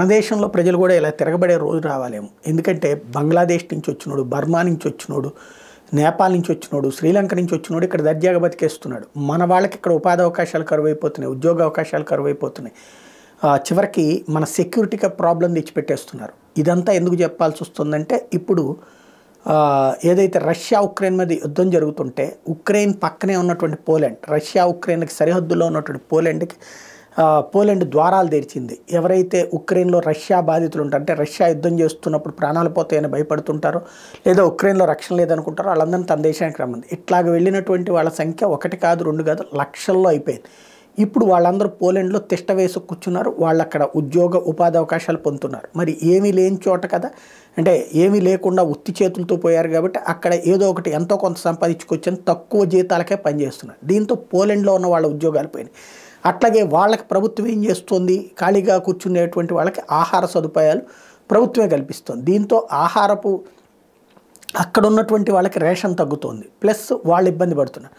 మన దేశంలో ప్రజలు కూడా ఇలా తిరగబడే రోజు రావాలేమో ఎందుకంటే బంగ్లాదేశ్ నుంచి వచ్చినోడు బర్మా నుంచి వచ్చినోడు నేపాల్ నుంచి వచ్చినోడు శ్రీలంక నుంచి వచ్చినోడు ఇక్కడ దర్జాగా బతికేస్తున్నాడు మన వాళ్ళకి ఇక్కడ ఉపాధి అవకాశాలు కరువైపోతున్నాయి ఉద్యోగ అవకాశాలు కరువైపోతున్నాయి చివరికి మన సెక్యూరిటీకి ప్రాబ్లం తెచ్చిపెట్టేస్తున్నారు ఇదంతా ఎందుకు చెప్పాల్సి వస్తుందంటే ఇప్పుడు ఏదైతే రష్యా ఉక్రెయిన్ మీద యుద్ధం జరుగుతుంటే ఉక్రెయిన్ పక్కనే ఉన్నటువంటి పోలాండ్ రష్యా ఉక్రెయిన్కి సరిహద్దులో ఉన్నటువంటి పోలాండ్కి పోలెండ్ ద్వారాలు తెరిచింది ఎవరైతే ఉక్రెయిన్లో రష్యా బాధితులు ఉంటారు అంటే రష్యా యుద్ధం చేస్తున్నప్పుడు ప్రాణాలు పోతాయని భయపడుతుంటారో లేదా ఉక్రెయిన్లో రక్షణ లేదనుకుంటారో వాళ్ళందరినీ తన దేశానికి రమ్మంది ఇట్లాగ వెళ్ళినటువంటి వాళ్ళ సంఖ్య ఒకటి కాదు రెండు కాదు లక్షల్లో అయిపోయింది ఇప్పుడు వాళ్ళందరూ పోలెండ్లో తిష్ట వేసు కూర్చున్నారు వాళ్ళు అక్కడ ఉద్యోగ ఉపాధి అవకాశాలు పొందుతున్నారు మరి ఏమీ లేని చోట కదా అంటే ఏమీ లేకుండా ఉత్తి చేతులతో పోయారు కాబట్టి అక్కడ ఏదో ఒకటి ఎంతో కొంత సంపాదించుకొచ్చని తక్కువ జీతాలకే పనిచేస్తున్నారు దీంతో పోలెండ్లో ఉన్న వాళ్ళ ఉద్యోగాలు పోయినాయి అట్లాగే వాళ్ళకి ప్రభుత్వం ఏం చేస్తుంది ఖాళీగా కూర్చునేటువంటి వాళ్ళకి ఆహార సదుపాయాలు ప్రభుత్వమే కల్పిస్తుంది దీంతో ఆహారపు అక్కడ ఉన్నటువంటి వాళ్ళకి రేషన్ తగ్గుతోంది ప్లస్ వాళ్ళు ఇబ్బంది పడుతున్నారు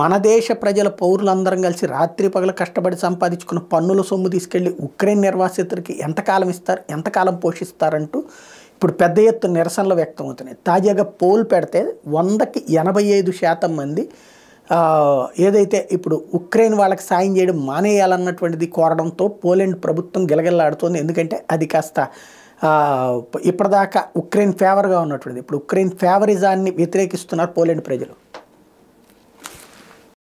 మన దేశ ప్రజల పౌరులందరం కలిసి రాత్రి పగల కష్టపడి సంపాదించుకున్న పన్నుల సొమ్ము తీసుకెళ్లి ఉక్రెయిన్ నిర్వాసితులకి ఎంతకాలం ఇస్తారు ఎంతకాలం పోషిస్తారంటూ ఇప్పుడు పెద్ద ఎత్తున నిరసనలు వ్యక్తమవుతున్నాయి తాజాగా పోల్ పెడితే వందకి ఎనభై ఐదు శాతం మంది ఏదైతే ఇప్పుడు ఉక్రెయిన్ వాళ్ళకి సాయం చేయడం మానేయాలన్నటువంటిది కోరడంతో పోలెండ్ ప్రభుత్వం గిలగిల్లాడుతోంది ఎందుకంటే అది కాస్త ఇప్పటిదాకా ఉక్రెయిన్ ఫేవర్గా ఉన్నటువంటిది ఇప్పుడు ఉక్రెయిన్ ఫేవరిజాన్ని వ్యతిరేకిస్తున్నారు పోలెండ్ ప్రజలు